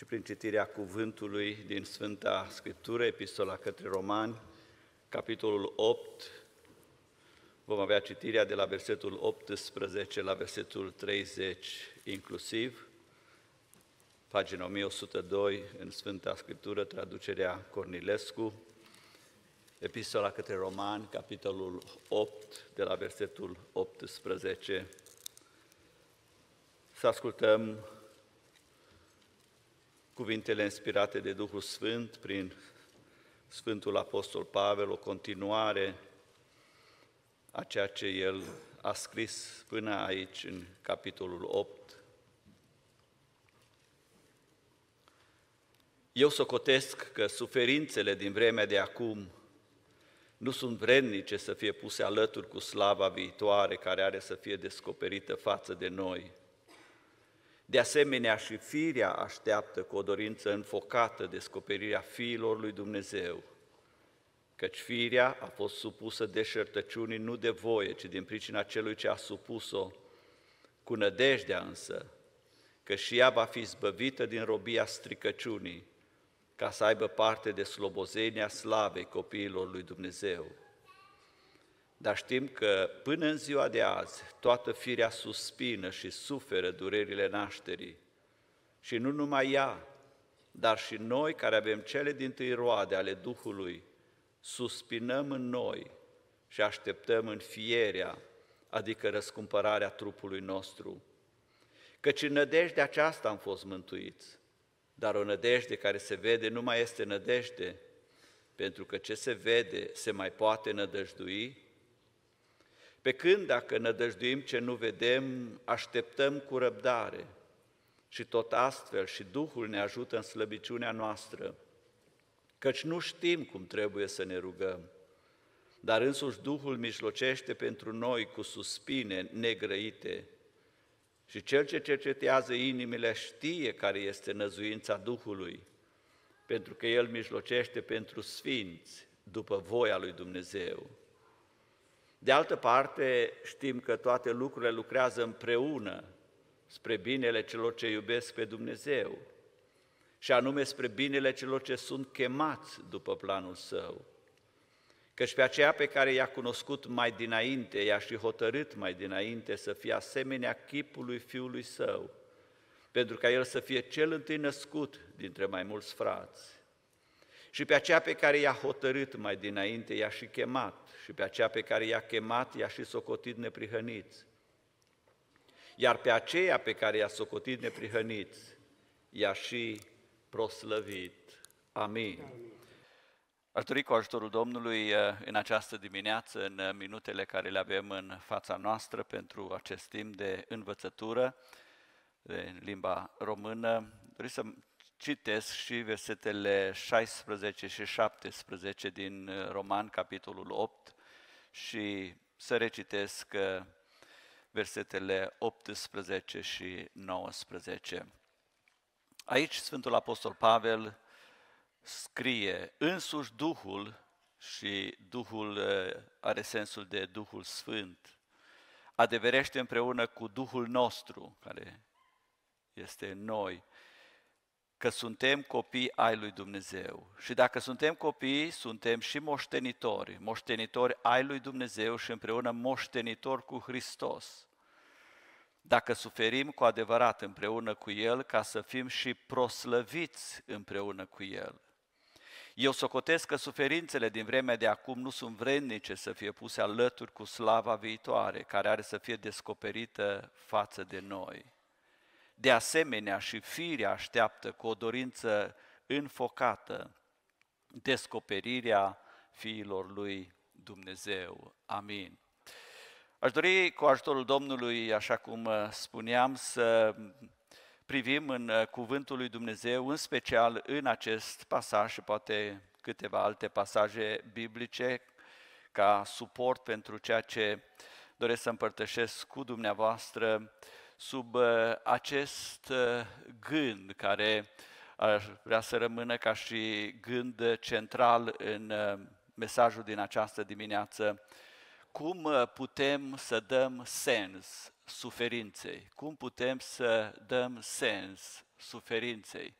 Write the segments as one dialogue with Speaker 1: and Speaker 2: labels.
Speaker 1: și prin citirea cuvântului din Sfânta Scriptură, Epistola către Romani, capitolul 8, vom avea citirea de la versetul 18 la versetul 30 inclusiv, pagina 1102 în Sfânta Scriptură, traducerea Cornilescu, Epistola către Romani, capitolul 8, de la versetul 18. Să ascultăm cuvintele inspirate de Duhul Sfânt prin Sfântul Apostol Pavel, o continuare a ceea ce el a scris până aici, în capitolul 8. Eu socotesc că suferințele din vremea de acum nu sunt vrednice să fie puse alături cu slava viitoare care are să fie descoperită față de noi – de asemenea, și firea așteaptă cu o dorință înfocată descoperirea fiilor lui Dumnezeu, căci firea a fost supusă deșertăciunii nu de voie, ci din pricina celui ce a supus-o, cu nădejdea însă că și ea va fi zbăvită din robia stricăciunii, ca să aibă parte de slobozenia slavei copiilor lui Dumnezeu. Dar știm că până în ziua de azi toată firea suspină și suferă durerile nașterii. Și nu numai ea, dar și noi care avem cele din tâi roade ale Duhului, suspinăm în noi și așteptăm în fierea, adică răscumpărarea trupului nostru. Căci în nădejde aceasta am fost mântuiți, dar o nădejde care se vede nu mai este nădejde, pentru că ce se vede se mai poate nădăjdui, pe când dacă nădăjduim ce nu vedem, așteptăm cu răbdare și tot astfel și Duhul ne ajută în slăbiciunea noastră, căci nu știm cum trebuie să ne rugăm, dar însuși Duhul mijlocește pentru noi cu suspine negrăite și Cel ce cercetează inimile știe care este năzuința Duhului, pentru că El mijlocește pentru sfinți după voia lui Dumnezeu. De altă parte, știm că toate lucrurile lucrează împreună spre binele celor ce iubesc pe Dumnezeu și anume spre binele celor ce sunt chemați după planul Său. Căci pe aceea pe care i-a cunoscut mai dinainte, i-a și hotărât mai dinainte să fie asemenea chipului Fiului Său, pentru ca El să fie cel întâi născut dintre mai mulți frați. Și pe aceea pe care i-a hotărât mai dinainte, i-a și chemat. Și pe aceea pe care i-a chemat, i-a și socotit neprihăniți. Iar pe aceea pe care i-a socotit neprihăniți, i-a și proslăvit. Amin. Amin. Ar dori cu ajutorul Domnului eh, în această dimineață, în minutele care le avem în fața noastră pentru acest timp de învățătură de limba română, trebuie să citesc și versetele 16 și 17 din uh, Roman, capitolul 8, și să recitesc uh, versetele 18 și 19. Aici Sfântul Apostol Pavel scrie, însuși Duhul, și Duhul uh, are sensul de Duhul Sfânt, adeverește împreună cu Duhul nostru, care este în noi, că suntem copii ai lui Dumnezeu. Și dacă suntem copii, suntem și moștenitori, moștenitori ai lui Dumnezeu și împreună moștenitori cu Hristos. Dacă suferim cu adevărat împreună cu El, ca să fim și proslăviți împreună cu El. Eu socotesc că suferințele din vremea de acum nu sunt vrednice să fie puse alături cu slava viitoare, care are să fie descoperită față de noi. De asemenea și firea așteaptă cu o dorință înfocată descoperirea fiilor lui Dumnezeu. Amin. Aș dori cu ajutorul Domnului, așa cum uh, spuneam, să privim în uh, cuvântul lui Dumnezeu, în special în acest pasaj și poate câteva alte pasaje biblice ca suport pentru ceea ce doresc să împărtășesc cu dumneavoastră sub uh, acest uh, gând care aș vrea să rămână ca și gând central în uh, mesajul din această dimineață, cum putem să dăm sens suferinței? Cum putem să dăm sens suferinței?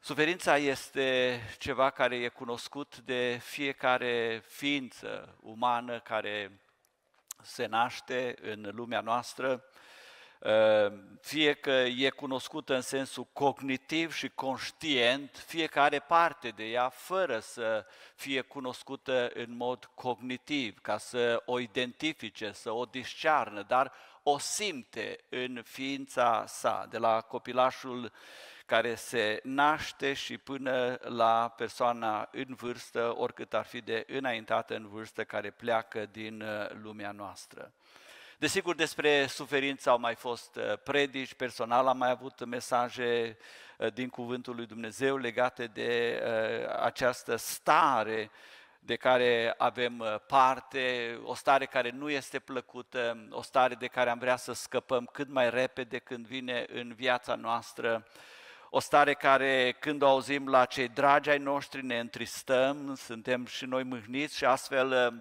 Speaker 1: Suferința este ceva care e cunoscut de fiecare ființă umană care se naște în lumea noastră Ehm, fie că e cunoscută în sensul cognitiv și conștient, are parte de ea, fără să fie cunoscută în mod cognitiv, ca să o identifice, să o discearnă, dar o simte în ființa sa, de la copilașul care se naște și până la persoana în vârstă, oricât ar fi de înaintată în vârstă, care pleacă din eh, lumea noastră. Desigur, despre suferință au mai fost uh, predici, personal am mai avut mesaje uh, din Cuvântul lui Dumnezeu legate de uh, această stare de care avem parte, o stare care nu este plăcută, o stare de care am vrea să scăpăm cât mai repede când vine în viața noastră, o stare care când o auzim la cei dragi ai noștri ne întristăm, suntem și noi mâhniți și astfel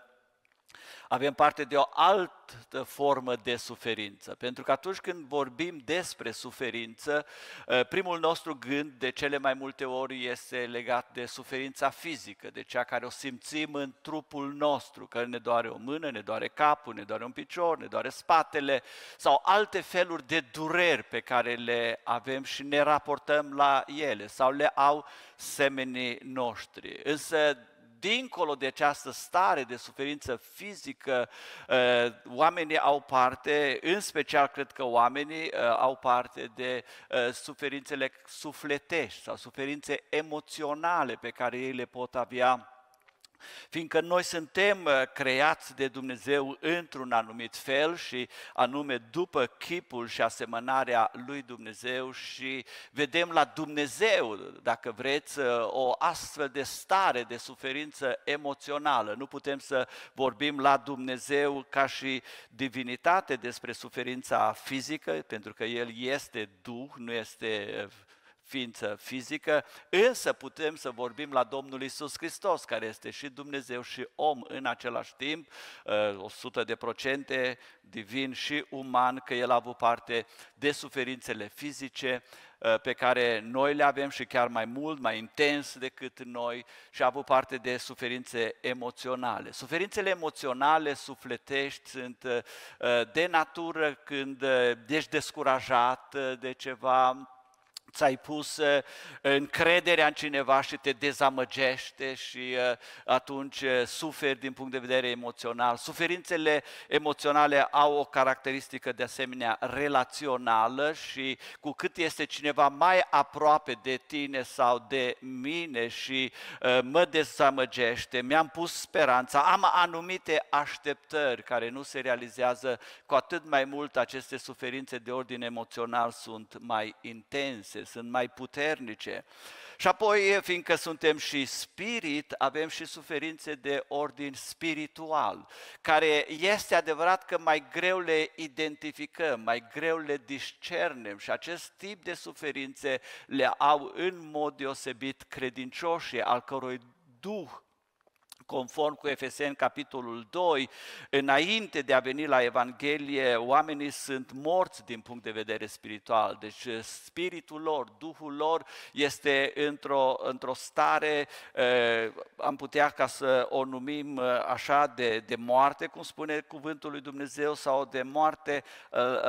Speaker 1: avem parte de o altă formă de suferință. Pentru că atunci când vorbim despre suferință, ă, primul nostru gând de cele mai multe ori este legat de suferința fizică, de cea care o simțim în trupul nostru, că ne doare o mână, ne doare capul, ne doare un picior, ne doare spatele sau alte feluri de dureri pe care le avem și ne raportăm la ele sau le au semenii noștri. Însă dincolo de această stare de suferință fizică, uh, oamenii au parte, în special cred că oamenii uh, au parte de uh, suferințele sufletești sau suferințe emoționale pe care ei le pot avea Fiindcă noi suntem uh, creați de Dumnezeu într-un anumit fel și anume după chipul și asemănarea lui Dumnezeu și vedem la Dumnezeu, dacă vreți, uh, o astfel de stare de suferință emoțională. Nu putem să vorbim la Dumnezeu ca și divinitate despre suferința fizică, pentru că El este Duh, nu este uh, ființă fizică, însă putem să vorbim la Domnul Isus Hristos, care este și Dumnezeu și om în același timp, 100 uh, de procente divin și uman, că El a avut parte de suferințele fizice uh, pe care noi le avem și chiar mai mult, mai intens decât noi și a avut parte de suferințe emoționale. Suferințele emoționale, sufletești, sunt uh, de natură când ești descurajat de ceva, ți-ai pus uh, încrederea în cineva și te dezamăgește și uh, atunci uh, suferi din punct de vedere emoțional. Suferințele emoționale au o caracteristică de asemenea relațională și cu cât este cineva mai aproape de tine sau de mine și mă dezamăgește, mi-am pus speranța, am anumite așteptări care nu se realizează, cu atât mai mult aceste suferințe de ordin emoțional sunt mai intense frumoase, sunt mai puternice. Și apoi, fiindcă suntem și spirit, avem și suferințe de ordin spiritual, care este adevărat că mai greu le identificăm, mai greu le discernem și acest tip de suferințe le au în mod deosebit credincioșii, al cărui duh conform cu Efeseni capitolul 2, înainte de a veni la Evanghelie, oamenii sunt morți din punct de vedere spiritual, deci spiritul lor, duhul lor este într-o, într stare, am putea ca să o numim așa, de, de moarte, cum spune cuvântul lui Dumnezeu, sau de moarte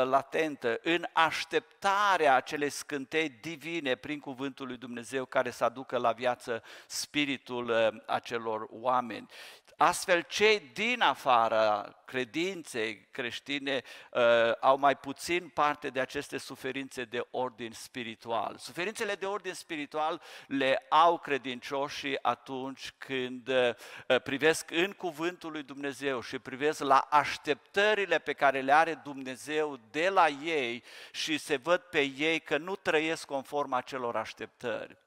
Speaker 1: latentă, în așteptarea acelei scântei divine prin cuvântul lui Dumnezeu care să aducă la viață spiritul acelor oameni oameni. Astfel, cei din afara credinței creștine uh, au mai puțin parte de aceste suferințe de ordin spiritual. Suferințele de ordin spiritual le au credincioșii atunci când uh, privesc în cuvântul lui Dumnezeu și privesc la așteptările pe care le are Dumnezeu de la ei și se văd pe ei că nu trăiesc conform acelor așteptări.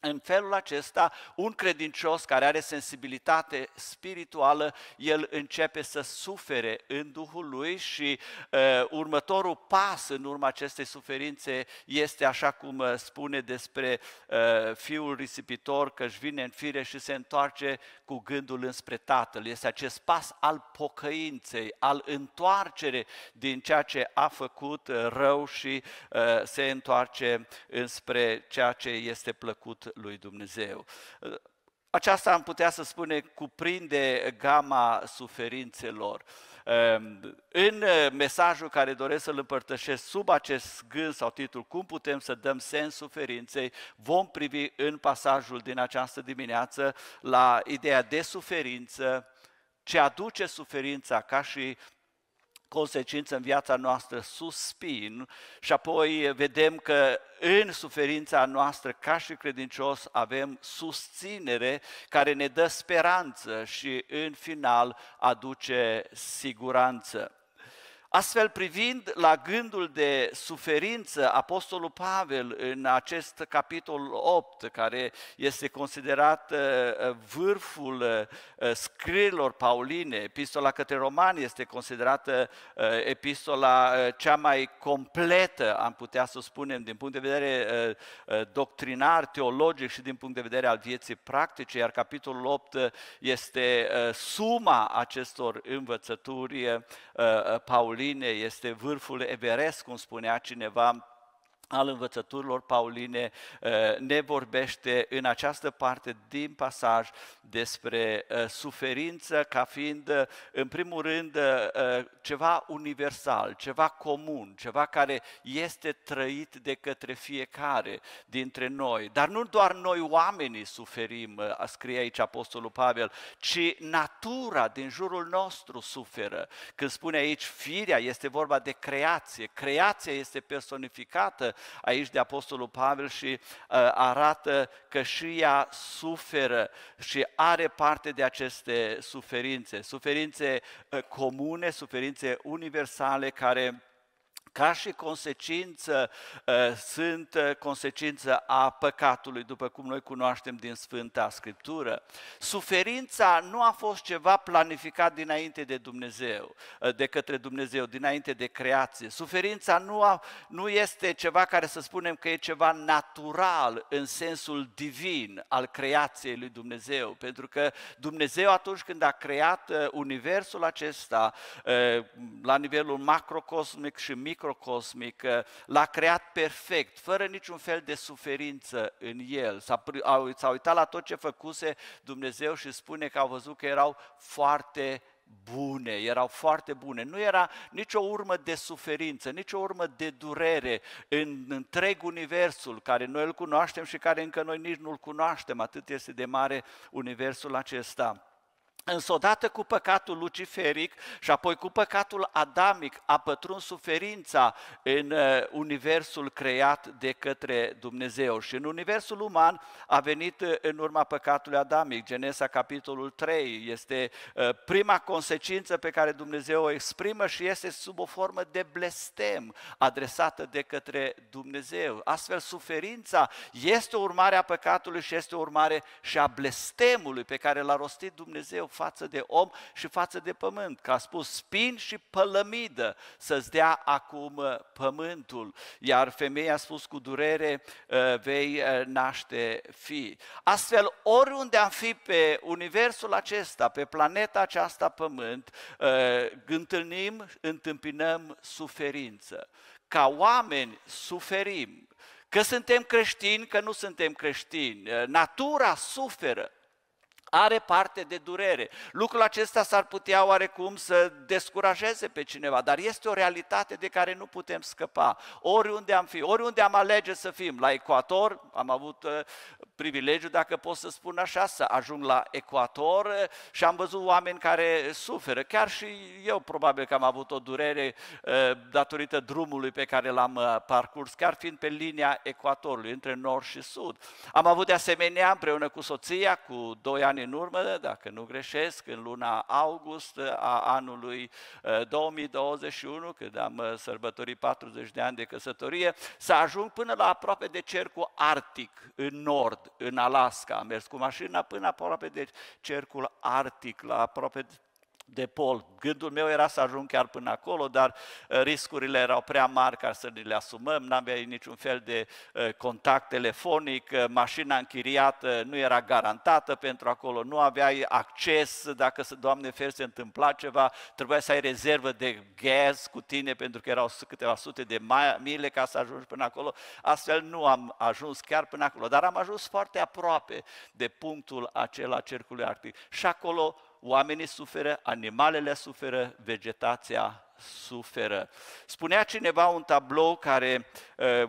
Speaker 1: În felul acesta, un credincios care are sensibilitate spirituală, el începe să sufere în Duhul lui și uh, următorul pas în urma acestei suferințe este așa cum uh, spune despre uh, fiul risipitor că își vine în fire și se întoarce cu gândul înspre tatăl. Este acest pas al pocăinței, al întoarcere din ceea ce a făcut uh, rău și uh, se întoarce înspre ceea ce este plăcut lui Dumnezeu. Aceasta am putea să spune cuprinde gama suferințelor. În mesajul care doresc să-l împărtășesc sub acest gând sau titlul Cum putem să dăm sens suferinței, vom privi în pasajul din această dimineață la ideea de suferință, ce aduce suferința ca și consecință în viața noastră suspin și apoi vedem că în suferința noastră ca și credincios avem susținere care ne dă speranță și în final aduce siguranță. Astfel, privind la gândul de suferință, Apostolul Pavel, în acest capitol 8, care este considerat uh, uh, vârful uh, scrierilor pauline, epistola către romani este considerată epistola cea mai completă, am putea să spunem, din punct de vedere doctrinar, teologic și din punct de vedere al vieții practice, iar capitolul 8 este suma acestor învățături pauline Moline este vârful Everest, cum spunea cineva, al învățăturilor pauline eh, ne vorbește în această parte din pasaj despre eh, suferință ca fiind, eh, în primul rând, ceva universal, ceva comun, ceva care este trăit de către fiecare dintre noi. Dar nu doar noi oamenii suferim, a scrie aici Apostolul Pavel, ci natura din jurul nostru suferă. Când spune aici firea, este vorba de creație. Creația este personificată aici de Apostolul Pavel și uh, arată că și ea suferă și are parte de aceste suferințe, suferințe uh, comune, suferințe universale care ca și consecință ă, sunt ă, consecință a păcatului, după cum noi cunoaștem din Sfânta Scriptură. Suferința nu a fost ceva planificat dinainte de Dumnezeu, ă, de către Dumnezeu, dinainte de creație. Suferința nu, a, nu este ceva care să spunem că e ceva natural în sensul divin al creației lui Dumnezeu, pentru că Dumnezeu atunci când a creat universul acesta la nivelul macrocosmic și micro microcosmic, uh, l-a creat perfect, fără niciun fel de suferință în el. S-a, s-a uitat la tot ce făcuse Dumnezeu și spune că au văzut că erau foarte bune, erau foarte bune. Nu era nicio urmă de suferință, nicio urmă de durere în întreg universul care noi îl cunoaștem și care încă noi nici nu-l cunoaștem, atât este de mare universul acesta. Însă odată cu păcatul luciferic și apoi cu păcatul adamic a pătruns suferința în uh, universul creat de către Dumnezeu și în universul uman a venit uh, în urma păcatului adamic. Genesa capitolul 3 este uh, prima consecință pe care Dumnezeu o exprimă și este sub o formă de blestem adresată de către Dumnezeu. Astfel suferința este urmarea păcatului și este urmare și a blestemului pe care l-a rostit Dumnezeu față de om și față de pământ, că a spus spin și pălămidă să-ți dea acum uh, pământul, iar femeia a spus cu durere uh, vei uh, naște fi. Astfel, oriunde am fi pe universul acesta, pe planeta aceasta pământ, întâlnim, întâmpinăm suferință. Ca oameni suferim, că suntem creștini, că nu suntem creștini, natura suferă, are parte de durere. Lucrul acesta s-ar putea oarecum să descurajeze pe cineva, dar este o realitate de care nu putem scăpa. Oriunde am fi, oriunde am alege să fim, la ecuator, am avut uh, privilegiu, dacă pot să spun așa, să ajung la ecuator uh, și am văzut oameni care suferă. Chiar și eu probabil că am avut o durere uh, datorită drumului pe care l-am parcurs, chiar fiind pe linia ecuatorului, între nord și sud. Am avut de asemenea, împreună cu soția, cu doi ani în urmă, dacă nu greșesc, în luna august a anului 2021, când am sărbătorit 40 de ani de căsătorie, să ajung până la aproape de cercul Arctic, în nord, în Alaska. Am mers cu mașina până aproape de cercul Arctic, la aproape de pol. Gândul meu era să ajung chiar până acolo, dar uh, riscurile erau prea mari ca să ne le asumăm, n-aveai niciun fel de uh, contact telefonic, uh, mașina închiriată nu era garantată pentru acolo, nu aveai acces dacă, Doamne fer, se întâmpla ceva, trebuia să ai rezervă de gaz cu tine pentru că erau câteva sute de mile ca să ajungi până acolo. Astfel nu am ajuns chiar până acolo, dar am ajuns foarte aproape de punctul acela cercului arctic. Și acolo oamenii suferă, animalele suferă, vegetația suferă. Spunea cineva un tablou care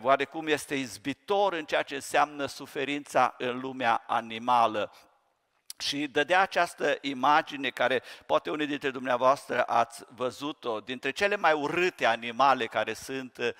Speaker 1: oarecum este izbitor în ceea ce înseamnă suferința în lumea animală. Și dădea această imagine care poate unii dintre dumneavoastră ați văzut-o, dintre cele mai urâte animale care sunt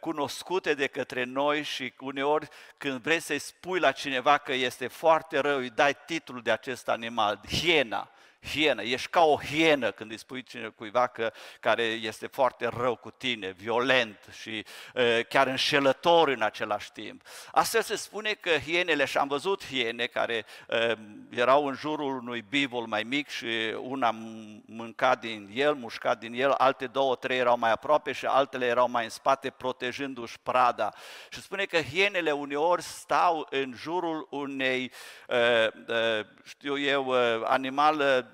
Speaker 1: cunoscute de către noi și uneori când vrei să-i spui la cineva că este foarte rău, îi dai titlul de acest animal, hiena hienă, ești ca o hienă când îi spui cuiva că, care este foarte rău cu tine, violent și e, chiar înșelător în același timp. Astfel se spune că hienele, și am văzut hiene care e, erau în jurul unui bivol mai mic și una mânca din el, mușca din el, alte două, trei erau mai aproape și altele erau mai în spate, protejându-și prada. Și spune că hienele uneori stau în jurul unei, e, e, știu eu, animal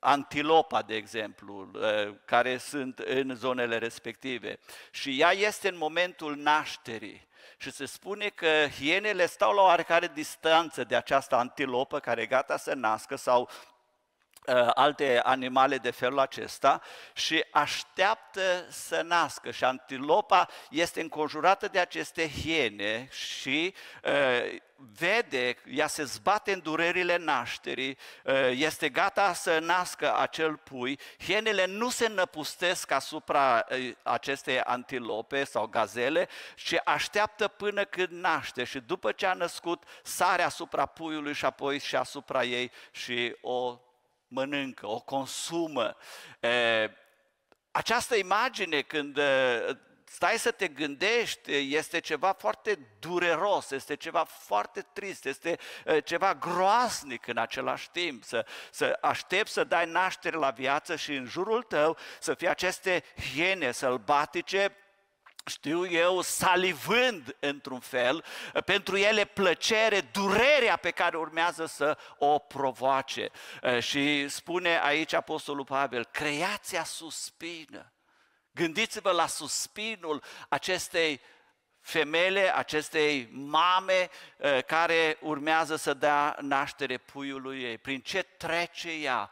Speaker 1: antilopa, de exemplu, eh, care sunt în zonele respective. Și ea este în momentul nașterii. Și se spune că hienele stau la oarecare distanță de această antilopă care e gata să nască sau eh, alte animale de felul acesta și așteaptă să nască și antilopa este înconjurată de aceste hiene și eh, vede, ea se zbate în durerile nașterii, ă, este gata să nască acel pui, hienele nu se năpustesc asupra ă, acestei antilope sau gazele, ci așteaptă până când naște și după ce a născut, sare asupra puiului și apoi și asupra ei și o mănâncă, o consumă. Ă, această imagine când stai să te gândești, este ceva foarte dureros, este ceva foarte trist, este uh, ceva groasnic în același timp, să, să aștepți să dai naștere la viață și în jurul tău să fie aceste hiene sălbatice, știu eu, salivând într-un fel, uh, pentru ele plăcere, durerea pe care urmează să o provoace. Uh, și spune aici Apostolul Pavel, creația suspină Gândiți-vă la suspinul acestei femele, acestei mame eh, care urmează să dea naștere puiului ei. Prin ce trece ea?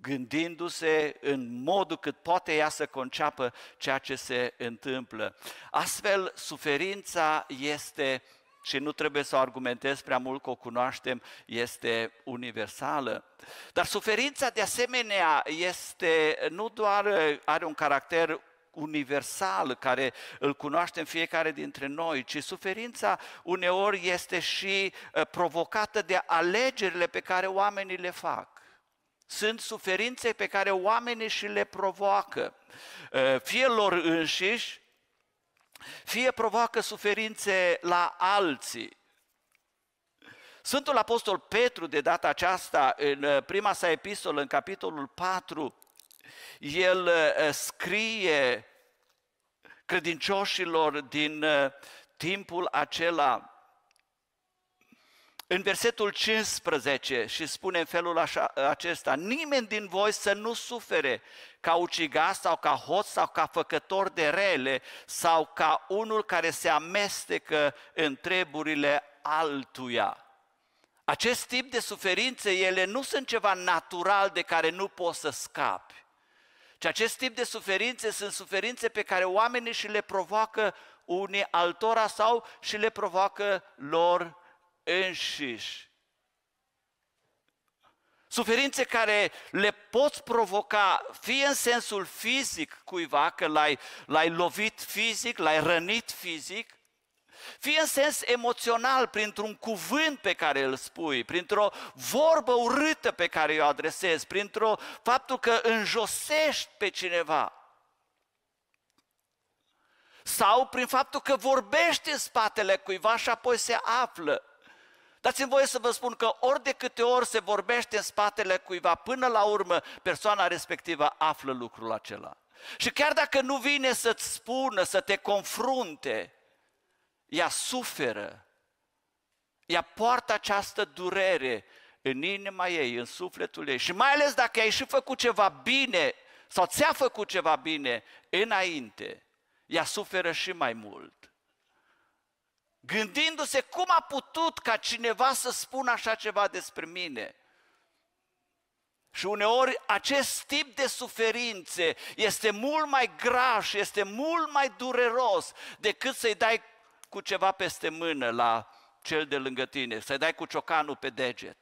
Speaker 1: gândindu-se în modul cât poate ea să conceapă ceea ce se întâmplă. Astfel, suferința este și nu trebuie să o argumentez prea mult că o cunoaștem, este universală. Dar suferința de asemenea este nu doar are un caracter universal care îl cunoaștem fiecare dintre noi, ci suferința uneori este și eh, provocată de alegerile pe care oamenii le fac. Sunt suferințe pe care oamenii și le provoacă, eh, fie lor înșiși, fie provoacă suferințe la alții. Sfântul Apostol Petru, de data aceasta, în uh, prima sa epistolă, în capitolul 4, el uh, uh, scrie credincioșilor din timpul acela în versetul 15 și spune în felul așa, acesta, nimeni din voi să nu sufere ca ucigaș sau ca hoț sau ca făcător de rele sau ca unul care se amestecă în treburile altuia. Acest tip de suferințe, ele nu sunt ceva natural de care nu poți să scapi. ci acest tip de suferințe sunt suferințe pe care oamenii și le provoacă unii altora sau și le provoacă lor înșiși. Suferințe care le poți provoca fie în sensul fizic cuiva, că l-ai, l-ai lovit fizic, l-ai rănit fizic, fie în sens emoțional, printr-un cuvânt pe care îl spui, printr-o vorbă urâtă pe care o adresezi, printr-o faptul că înjosești pe cineva. Sau prin faptul că vorbești în spatele cuiva și apoi se află. Dați-mi voie să vă spun că ori de câte ori se vorbește în spatele cuiva, până la urmă persoana respectivă află lucrul acela. Și chiar dacă nu vine să-ți spună, să te confrunte, ea suferă, ea poartă această durere în inima ei, în sufletul ei. Și mai ales dacă ai și făcut ceva bine sau ți-a făcut ceva bine înainte, ea suferă și mai mult gândindu-se cum a putut ca cineva să spună așa ceva despre mine. Și uneori acest tip de suferințe este mult mai graș, este mult mai dureros decât să-i dai cu ceva peste mână la cel de lângă tine, să-i dai cu ciocanul pe deget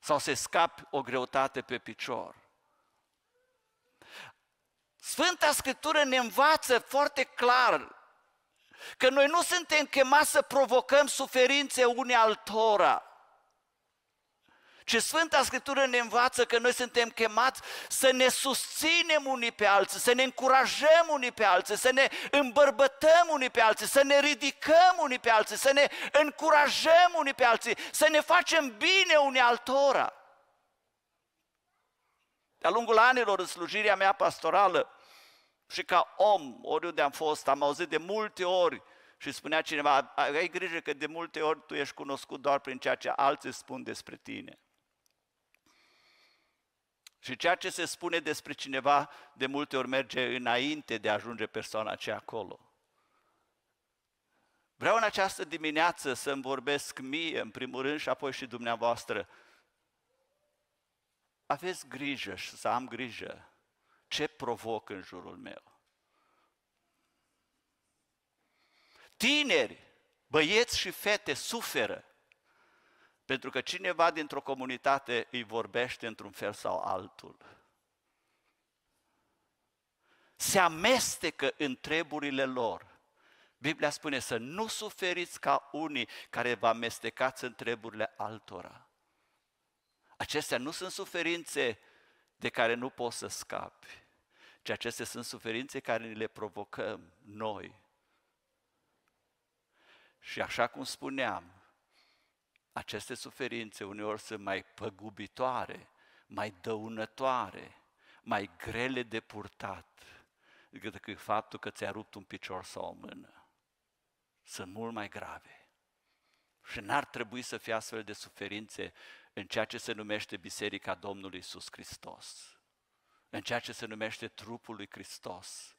Speaker 1: sau să-i scapi o greutate pe picior. Sfânta Scriptură ne învață foarte clar Că noi nu suntem chemați să provocăm suferințe unei altora. Și Sfânta Scriptură ne învață că noi suntem chemați să ne susținem unii pe alții, să ne încurajăm unii pe alții, să ne îmbărbătăm unii pe alții, să ne ridicăm unii pe alții, să ne încurajăm unii pe alții, să ne facem bine unii altora. De-a lungul anilor în slujirea mea pastorală, și ca om, oriunde am fost, am auzit de multe ori și spunea cineva, ai grijă că de multe ori tu ești cunoscut doar prin ceea ce alții spun despre tine. Și ceea ce se spune despre cineva de multe ori merge înainte de a ajunge persoana aceea acolo. Vreau în această dimineață să-mi vorbesc mie, în primul rând, și apoi și dumneavoastră. Aveți grijă și să am grijă ce provoc în jurul meu. Tineri, băieți și fete suferă pentru că cineva dintr-o comunitate îi vorbește într-un fel sau altul. Se amestecă în treburile lor. Biblia spune să nu suferiți ca unii care vă amestecați în treburile altora. Acestea nu sunt suferințe de care nu poți să scapi ci acestea sunt suferințe care le provocăm noi. Și așa cum spuneam, aceste suferințe uneori sunt mai păgubitoare, mai dăunătoare, mai grele de purtat decât faptul că ți-a rupt un picior sau o mână. Sunt mult mai grave. Și n-ar trebui să fie astfel de suferințe în ceea ce se numește Biserica Domnului Iisus Hristos în ceea ce se numește trupul lui Hristos,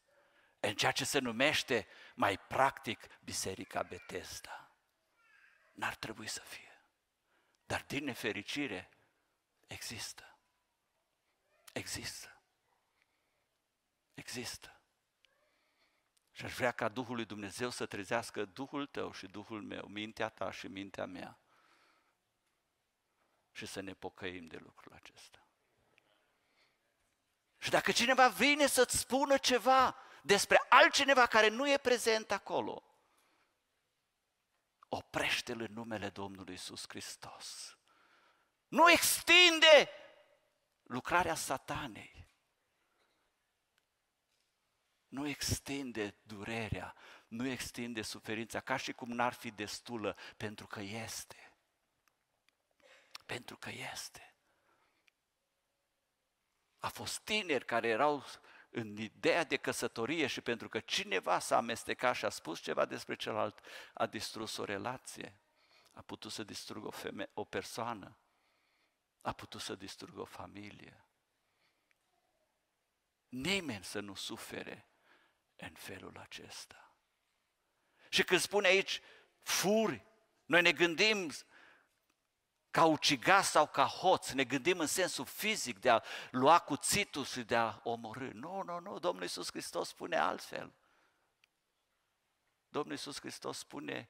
Speaker 1: în ceea ce se numește mai practic Biserica Betesda. N-ar trebui să fie. Dar din nefericire există. Există. Există. Și aș vrea ca Duhul lui Dumnezeu să trezească Duhul tău și Duhul meu, mintea ta și mintea mea. Și să ne pocăim de lucrul acesta. Și dacă cineva vine să-ți spună ceva despre altcineva care nu e prezent acolo, oprește-l în numele Domnului Isus Hristos. Nu extinde lucrarea satanei. Nu extinde durerea, nu extinde suferința, ca și cum n-ar fi destulă, pentru că este. Pentru că este a fost tineri care erau în ideea de căsătorie și pentru că cineva s-a amestecat și a spus ceva despre celălalt, a distrus o relație, a putut să distrugă o, feme- o persoană, a putut să distrugă o familie. Nimeni să nu sufere în felul acesta. Și când spune aici furi, noi ne gândim ca ucigaș sau ca hoț, ne gândim în sensul fizic de a lua cuțitul și de a omorâ. Nu, nu, nu, Domnul Iisus Hristos spune altfel. Domnul Iisus Hristos spune,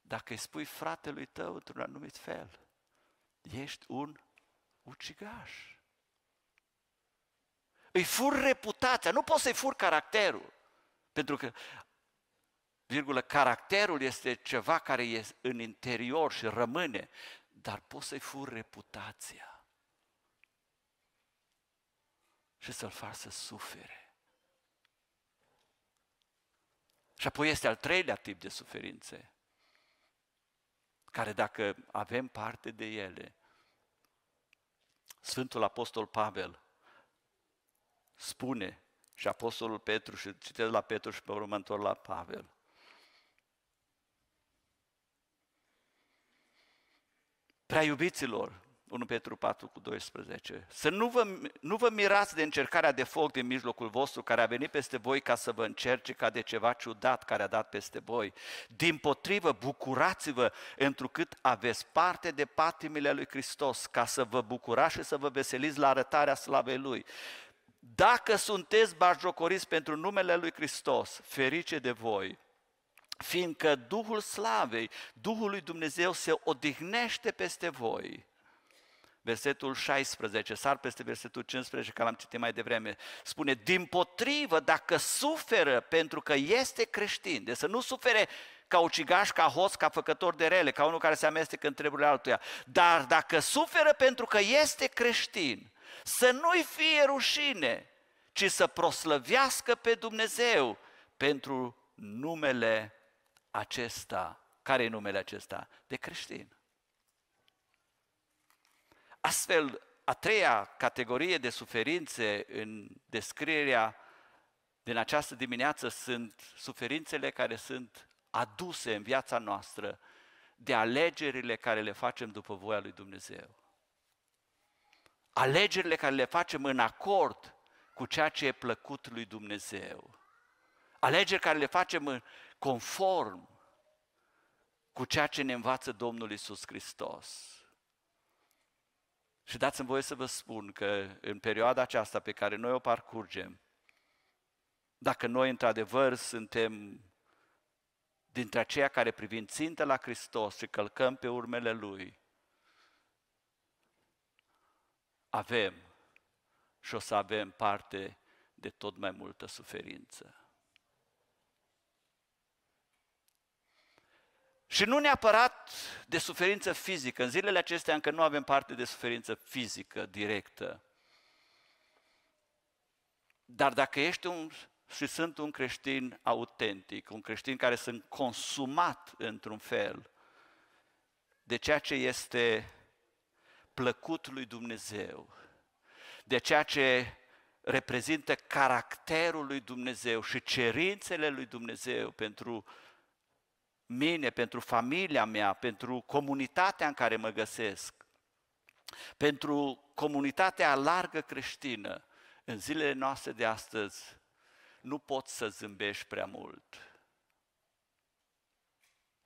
Speaker 1: dacă îi spui fratelui tău într-un anumit fel, ești un ucigaș. Îi fur reputația, nu poți să-i fur caracterul. Pentru că virgulă, caracterul este ceva care e în interior și rămâne dar poți să-i fur reputația și să-l faci să sufere. Și apoi este al treilea tip de suferințe, care dacă avem parte de ele, Sfântul Apostol Pavel spune și Apostolul Petru și citesc la Petru și pe următor la Pavel. Prea iubiților, 1 Petru 4 cu 12. Să nu vă, nu vă mirați de încercarea de foc din mijlocul vostru care a venit peste voi ca să vă încerce ca de ceva ciudat care a dat peste voi. Din potrivă, bucurați-vă întrucât aveți parte de patimile lui Hristos ca să vă bucurați și să vă veseliți la arătarea slavei Lui. Dacă sunteți bajocoriți pentru numele Lui Hristos, ferice de voi, fiindcă Duhul slavei, Duhul lui Dumnezeu se odihnește peste voi. Versetul 16, sar peste versetul 15, care l-am citit mai devreme, spune, din potrivă, dacă suferă pentru că este creștin, de deci să nu sufere ca ucigaș, ca hoț, ca făcător de rele, ca unul care se amestecă în treburile altuia, dar dacă suferă pentru că este creștin, să nu-i fie rușine, ci să proslăvească pe Dumnezeu pentru numele acesta, care e numele acesta? De creștin. Astfel, a treia categorie de suferințe în descrierea din această dimineață sunt suferințele care sunt aduse în viața noastră de alegerile care le facem după voia lui Dumnezeu. Alegerile care le facem în acord cu ceea ce e plăcut lui Dumnezeu. Alegeri care le facem conform cu ceea ce ne învață Domnul Isus Hristos. Și dați-mi voie să vă spun că în perioada aceasta pe care noi o parcurgem, dacă noi într-adevăr suntem dintre aceia care privim țintă la Hristos și călcăm pe urmele Lui, avem și o să avem parte de tot mai multă suferință. Și nu neapărat de suferință fizică. În zilele acestea încă nu avem parte de suferință fizică directă. Dar dacă ești un, și sunt un creștin autentic, un creștin care sunt consumat într-un fel de ceea ce este plăcut lui Dumnezeu, de ceea ce reprezintă caracterul lui Dumnezeu și cerințele lui Dumnezeu pentru mine, pentru familia mea, pentru comunitatea în care mă găsesc, pentru comunitatea largă creștină, în zilele noastre de astăzi, nu poți să zâmbești prea mult.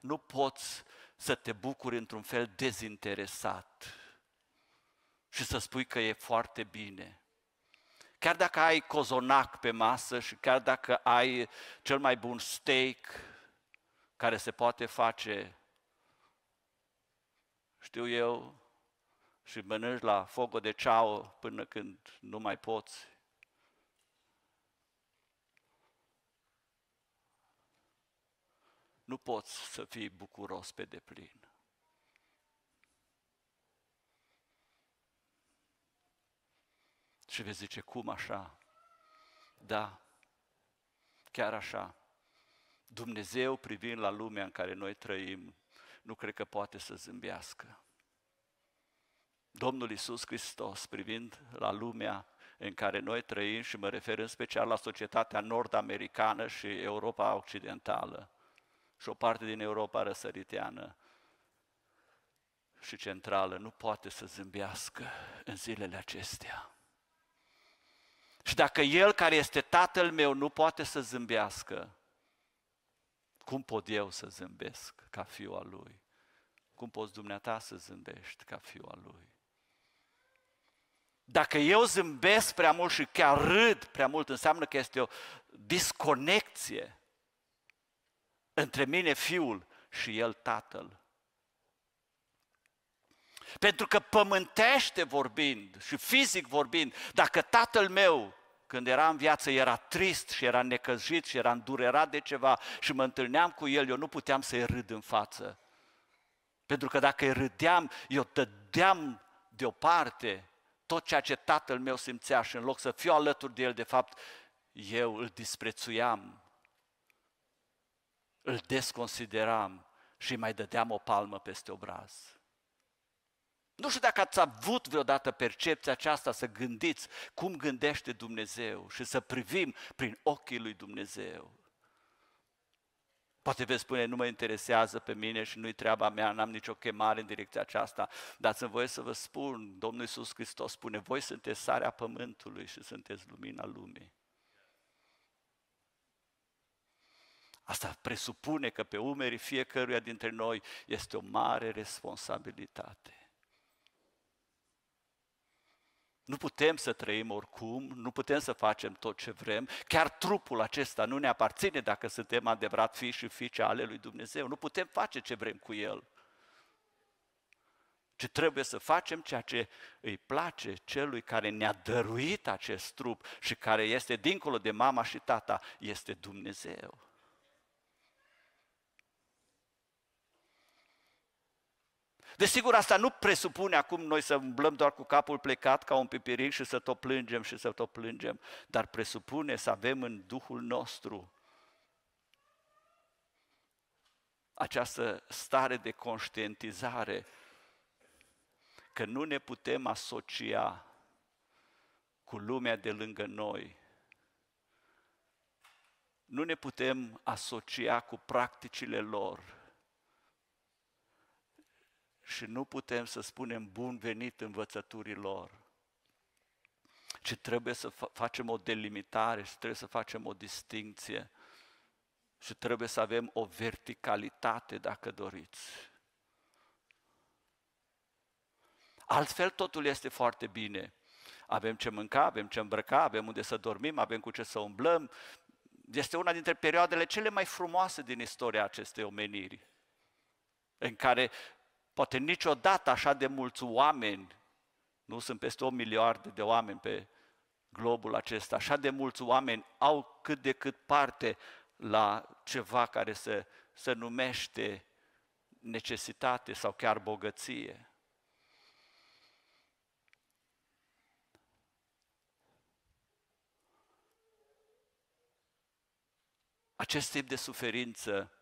Speaker 1: Nu poți să te bucuri într-un fel dezinteresat și să spui că e foarte bine. Chiar dacă ai cozonac pe masă și chiar dacă ai cel mai bun steak, care se poate face, știu eu, și mănânci la focul de ceau până când nu mai poți. Nu poți să fii bucuros pe deplin. Și vezi zice, cum așa? Da, chiar așa. Dumnezeu privind la lumea în care noi trăim, nu cred că poate să zâmbească. Domnul Isus Hristos, privind la lumea în care noi trăim și mă refer în special la societatea nord-americană și Europa Occidentală și o parte din Europa răsăriteană și centrală, nu poate să zâmbească în zilele acestea. Și dacă El, care este Tatăl meu, nu poate să zâmbească, cum pot eu să zâmbesc ca fiu al lui? Cum poți dumneata să zâmbești ca fiu al lui? Dacă eu zâmbesc prea mult și chiar râd prea mult, înseamnă că este o disconexie între mine fiul și el tatăl. Pentru că pământește vorbind și fizic vorbind, dacă tatăl meu când era în viață, era trist și era necăjit și era îndurerat de ceva și mă întâlneam cu el, eu nu puteam să-i râd în față. Pentru că dacă îi râdeam, eu tădeam deoparte tot ceea ce tatăl meu simțea și în loc să fiu alături de el, de fapt, eu îl disprețuiam, îl desconsideram și mai dădeam o palmă peste obraz. Nu știu dacă ați avut vreodată percepția aceasta să gândiți cum gândește Dumnezeu și să privim prin ochii lui Dumnezeu. Poate veți spune, nu mă interesează pe mine și nu-i treaba mea, n-am nicio chemare în direcția aceasta. Dar sunt voie să vă spun, Domnul Iisus Hristos spune, voi sunteți sarea pământului și sunteți lumina lumii. Asta presupune că pe umerii fiecăruia dintre noi este o mare responsabilitate. Nu putem să trăim oricum, nu putem să facem tot ce vrem, chiar trupul acesta nu ne aparține dacă suntem adevărat fi și fiice ale lui Dumnezeu, nu putem face ce vrem cu el. Ce trebuie să facem ceea ce îi place celui care ne-a dăruit acest trup și care este dincolo de mama și tata, este Dumnezeu. Desigur, asta nu presupune acum noi să umblăm doar cu capul plecat ca un pipiric și să tot plângem și să tot plângem, dar presupune să avem în Duhul nostru această stare de conștientizare că nu ne putem asocia cu lumea de lângă noi. Nu ne putem asocia cu practicile lor și nu putem să spunem bun venit lor. ci trebuie să facem o delimitare și trebuie să facem o distinție și trebuie să avem o verticalitate, dacă doriți. Altfel totul este foarte bine. Avem ce mânca, avem ce îmbrăca, avem unde să dormim, avem cu ce să umblăm. Este una dintre perioadele cele mai frumoase din istoria acestei omeniri, în care Poate niciodată așa de mulți oameni, nu sunt peste o miliarde de oameni pe globul acesta, așa de mulți oameni au cât de cât parte la ceva care se, se numește necesitate sau chiar bogăție. Acest tip de suferință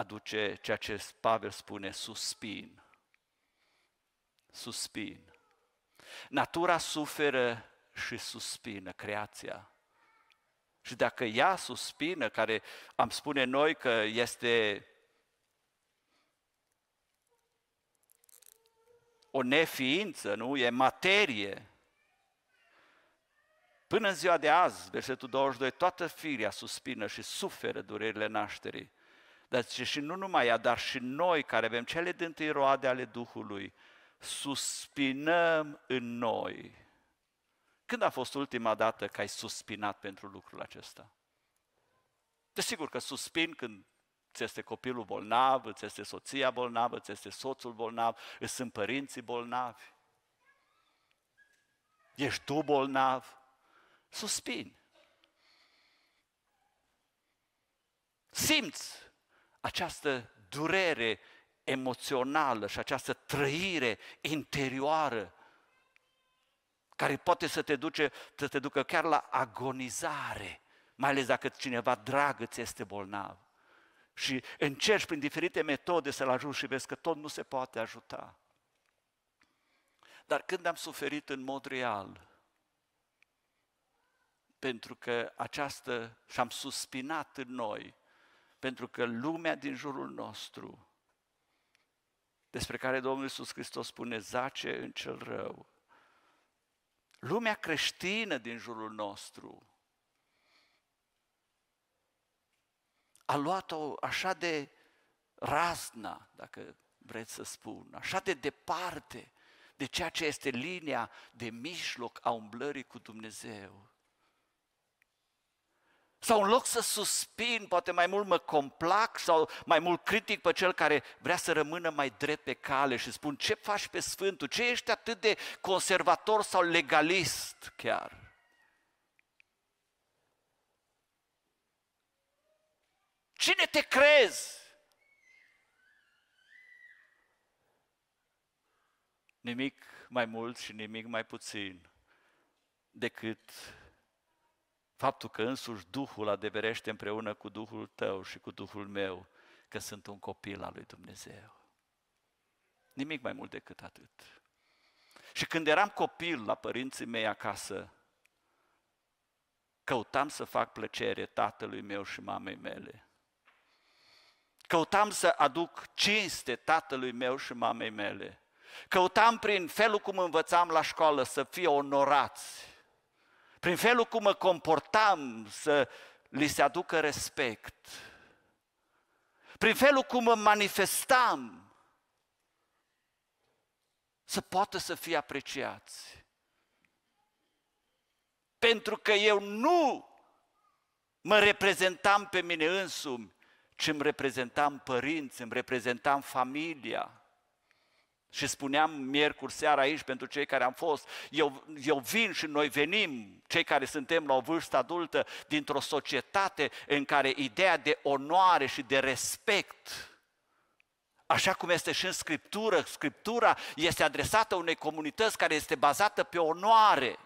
Speaker 1: aduce ceea ce Pavel spune, suspin. Suspin. Natura suferă și suspină, creația. Și dacă ea suspină, care am spune noi că este o neființă, nu? E materie. Până în ziua de azi, versetul 22, toată firia suspină și suferă durerile nașterii. Dar zice, și nu numai ea, dar și noi care avem cele din tâi roade ale Duhului, suspinăm în noi. Când a fost ultima dată că ai suspinat pentru lucrul acesta? Desigur că suspin când ți este copilul bolnav, îți este soția bolnavă, îți este soțul bolnav, îți sunt părinții bolnavi. Ești tu bolnav? Suspin. Simți această durere emoțională și această trăire interioară care poate să te, duce, să te ducă chiar la agonizare, mai ales dacă cineva drag îți este bolnav. Și încerci prin diferite metode să-l ajungi și vezi că tot nu se poate ajuta. Dar când am suferit în mod real, pentru că această, și am suspinat în noi pentru că lumea din jurul nostru, despre care Domnul Iisus Hristos spune, zace în cel rău, lumea creștină din jurul nostru, a luat-o așa de razna, dacă vreți să spun, așa de departe de ceea ce este linia de mijloc a umblării cu Dumnezeu. Sau în loc să suspin, poate mai mult mă complac sau mai mult critic pe cel care vrea să rămână mai drept pe cale și spun ce faci pe Sfântul, ce ești atât de conservator sau legalist chiar. Cine te crezi? Nimic mai mult și nimic mai puțin decât Faptul că însuși Duhul adeverește împreună cu Duhul tău și cu Duhul meu că sunt un copil al lui Dumnezeu. Nimic mai mult decât atât. Și când eram copil la părinții mei acasă, căutam să fac plăcere tatălui meu și mamei mele. Căutam să aduc cinste tatălui meu și mamei mele. Căutam prin felul cum învățam la școală să fie onorați prin felul cum mă comportam să li se aducă respect, prin felul cum mă manifestam, să poată să fie apreciați. Pentru că eu nu mă reprezentam pe mine însumi, ci îmi reprezentam părinți, îmi reprezentam familia. Și spuneam miercuri seara aici pentru cei care am fost, eu, eu vin și noi venim, cei care suntem la o vârstă adultă, dintr-o societate în care ideea de onoare și de respect, așa cum este și în Scriptură, Scriptura este adresată unei comunități care este bazată pe onoare,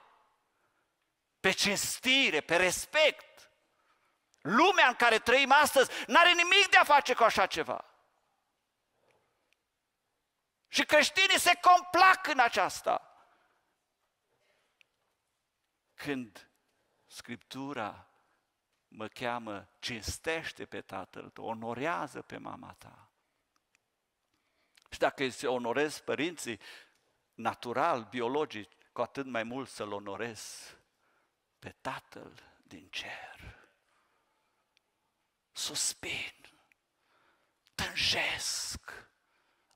Speaker 1: pe cinstire, pe respect. Lumea în care trăim astăzi nu are nimic de a face cu așa ceva. Și creștinii se complac în aceasta. Când Scriptura mă cheamă, cinstește pe tatăl tău, onorează pe mama ta. Și dacă îți onorez părinții, natural, biologic, cu atât mai mult să-L onorez pe Tatăl din cer. Suspin, tânjesc,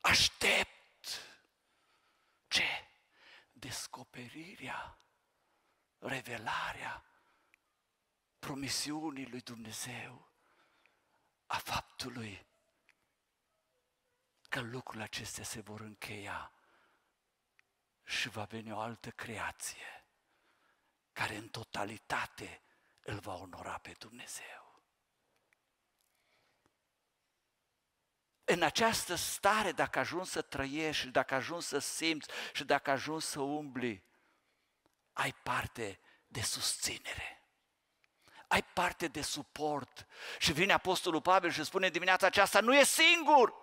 Speaker 1: aștept ce? Descoperirea, revelarea promisiunii lui Dumnezeu, a faptului că lucrurile acestea se vor încheia și va veni o altă creație care în totalitate îl va onora pe Dumnezeu. în această stare, dacă ajungi să trăiești, dacă ajungi să simți și dacă ajungi să umbli, ai parte de susținere. Ai parte de suport. Și vine Apostolul Pavel și spune dimineața aceasta, nu e singur,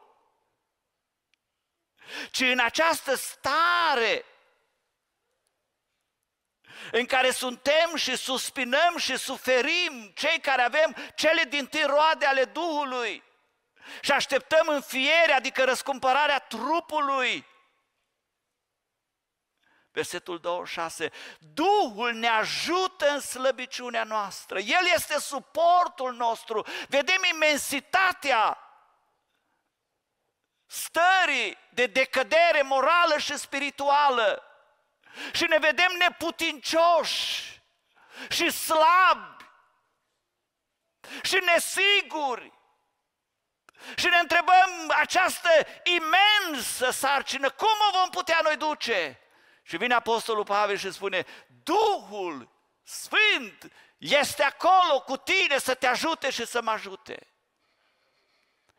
Speaker 1: ci în această stare în care suntem și suspinăm și suferim cei care avem cele din tiroade roade ale Duhului și așteptăm înfierea, adică răscumpărarea trupului. Versetul 26. Duhul ne ajută în slăbiciunea noastră. El este suportul nostru. Vedem imensitatea stării de decădere morală și spirituală. Și ne vedem neputincioși și slabi și nesiguri și ne întrebăm această imensă sarcină, cum o vom putea noi duce? Și vine Apostolul Pavel și spune, Duhul Sfânt este acolo cu tine să te ajute și să mă ajute.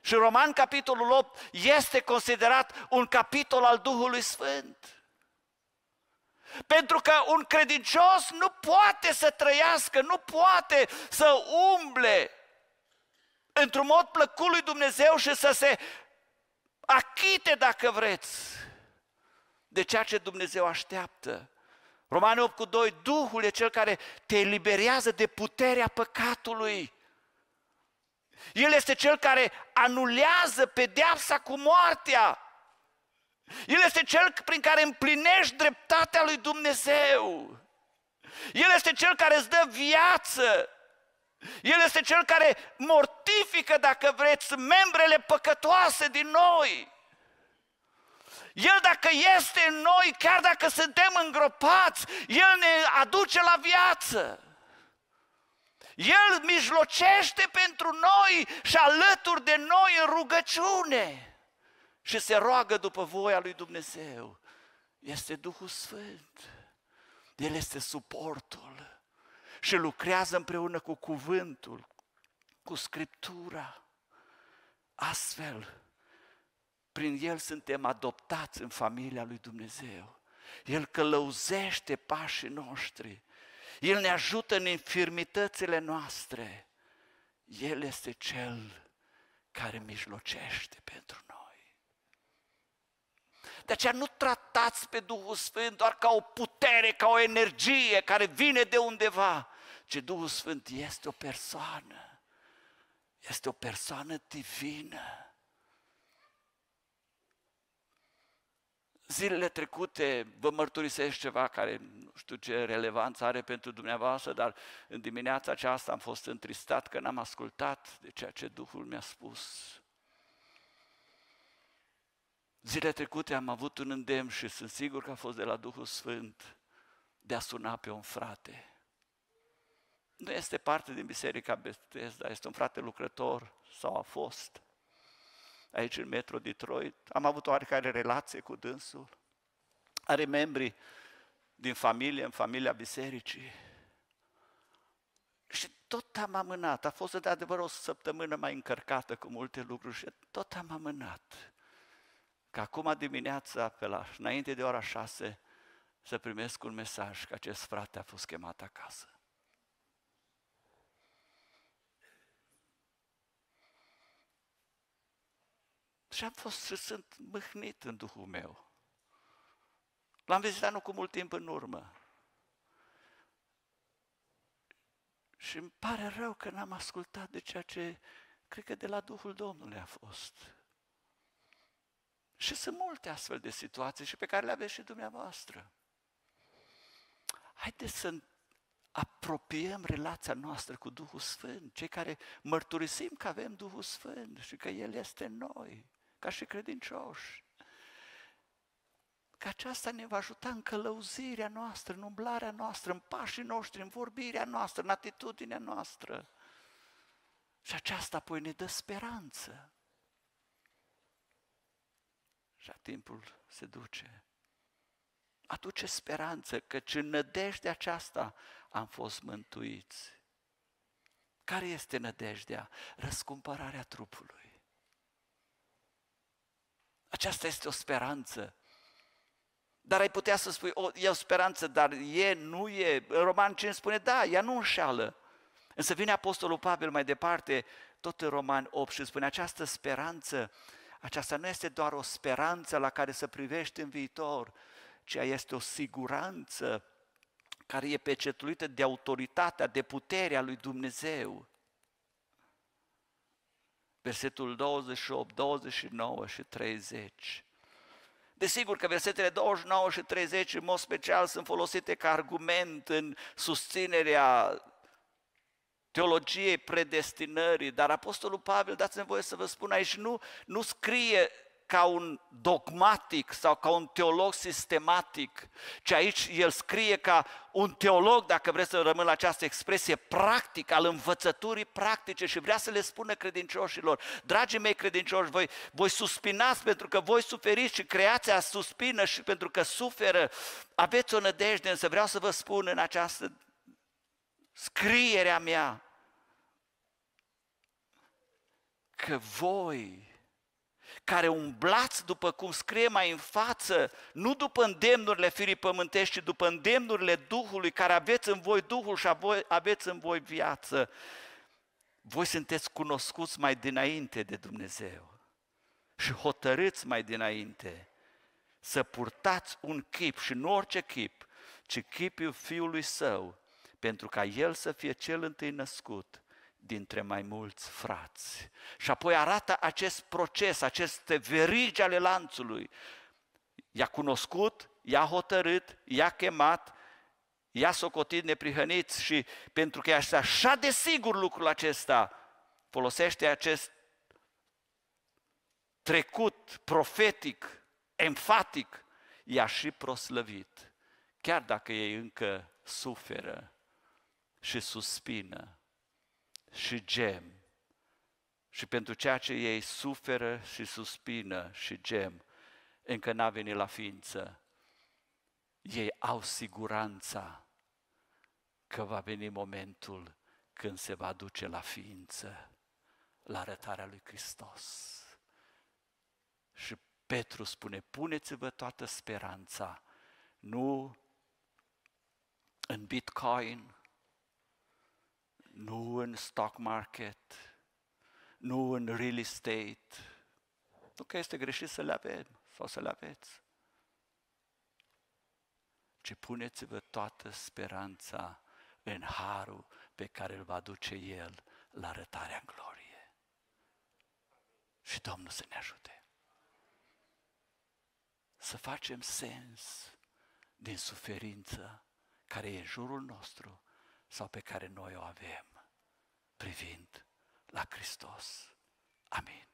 Speaker 1: Și Roman, capitolul 8, este considerat un capitol al Duhului Sfânt. Pentru că un credincios nu poate să trăiască, nu poate să umble într-un mod plăcut lui Dumnezeu și să se achite, dacă vreți, de ceea ce Dumnezeu așteaptă. Romani 8 cu 2, Duhul e cel care te eliberează de puterea păcatului. El este cel care anulează pedeapsa cu moartea. El este cel prin care împlinești dreptatea lui Dumnezeu. El este cel care îți dă viață. El este cel care mortifică, dacă vreți, membrele păcătoase din noi. El dacă este în noi, chiar dacă suntem îngropați, El ne aduce la viață. El mijlocește pentru noi și alături de noi în rugăciune și se roagă după voia lui Dumnezeu. Este Duhul Sfânt. El este suportul și lucrează împreună cu cuvântul, cu Scriptura. Astfel, prin El suntem adoptați în familia lui Dumnezeu. El călăuzește pașii noștri. El ne ajută în infirmitățile noastre. El este Cel care mijlocește pentru noi. De aceea nu tratați pe Duhul Sfânt doar ca o putere, ca o energie care vine de undeva, ci Duhul Sfânt este o persoană, este o persoană divină. Zilele trecute vă mărturisesc ceva care nu știu ce relevanță are pentru dumneavoastră, dar în dimineața aceasta am fost întristat că n-am ascultat de ceea ce Duhul mi-a spus. Zilele trecute am avut un îndemn și sunt sigur că a fost de la Duhul Sfânt de a suna pe un frate nu este parte din Biserica Bethesda, este un frate lucrător sau a fost. Aici în Metro Detroit, am avut oarecare relație cu dânsul. Are membri din familie, în familia bisericii. Și tot am amânat. A fost de adevăr o săptămână mai încărcată cu multe lucruri și tot am amânat. Ca acum dimineața, pe la, înainte de ora șase, să primesc un mesaj că acest frate a fost chemat acasă. Și am fost să sunt mâhnit în Duhul meu. L-am vizitat nu cu mult timp în urmă. Și îmi pare rău că n-am ascultat de ceea ce cred că de la Duhul Domnului a fost. Și sunt multe astfel de situații și pe care le aveți și dumneavoastră. Haideți să apropiem relația noastră cu Duhul Sfânt, cei care mărturisim că avem Duhul Sfânt și că El este în noi ca și credincioși. Că aceasta ne va ajuta în călăuzirea noastră, în umblarea noastră, în pașii noștri, în vorbirea noastră, în atitudinea noastră. Și aceasta apoi ne dă speranță. Și timpul se duce. Aduce speranță că ce nădejde aceasta am fost mântuiți. Care este nădejdea? Răscumpărarea trupului. Aceasta este o speranță. Dar ai putea să spui, o, e o speranță, dar e, nu e. Roman 5 spune, da, ea nu înșală. Însă vine Apostolul Pavel mai departe, tot în Roman 8 și spune, această speranță, aceasta nu este doar o speranță la care să privești în viitor, ci este o siguranță care e pecetuită de autoritatea, de puterea lui Dumnezeu versetul 28, 29 și 30. Desigur că versetele 29 și 30 în mod special sunt folosite ca argument în susținerea teologiei predestinării, dar Apostolul Pavel, dați-mi voie să vă spun aici, nu, nu scrie ca un dogmatic sau ca un teolog sistematic, ci aici el scrie ca un teolog, dacă vreți să rămân la această expresie, practic, al învățăturii practice și vrea să le spună credincioșilor, dragii mei credincioși, voi, voi suspinați pentru că voi suferiți și creația suspină și pentru că suferă, aveți o nădejde, însă vreau să vă spun în această scrierea mea că voi care umblați după cum scrie mai în față, nu după îndemnurile firii pământești, ci după îndemnurile Duhului, care aveți în voi Duhul și aveți în voi viață. Voi sunteți cunoscuți mai dinainte de Dumnezeu și hotărâți mai dinainte să purtați un chip și nu orice chip, ci chipul Fiului Său, pentru ca El să fie cel întâi născut dintre mai mulți frați. Și apoi arată acest proces, aceste verigi ale lanțului. I-a cunoscut, i-a hotărât, i-a chemat, i-a socotit neprihăniți și pentru că este așa de sigur lucrul acesta, folosește acest trecut profetic, enfatic, i-a și proslăvit. Chiar dacă ei încă suferă și suspină și gem și pentru ceea ce ei suferă și suspină și gem, încă n-a venit la ființă. Ei au siguranța că va veni momentul când se va duce la ființă, la arătarea lui Hristos. Și Petru spune, puneți-vă toată speranța, nu în Bitcoin, noen stock market, noen real estate. Nu că este greșit să le avem sau să le aveți, ci puneți-vă toată speranța în harul pe care îl va duce El la rătarea în glorie. Și Domnul să ne ajute să facem sens din suferința care e în jurul nostru sau pe care noi o avem privind la Hristos. Amin.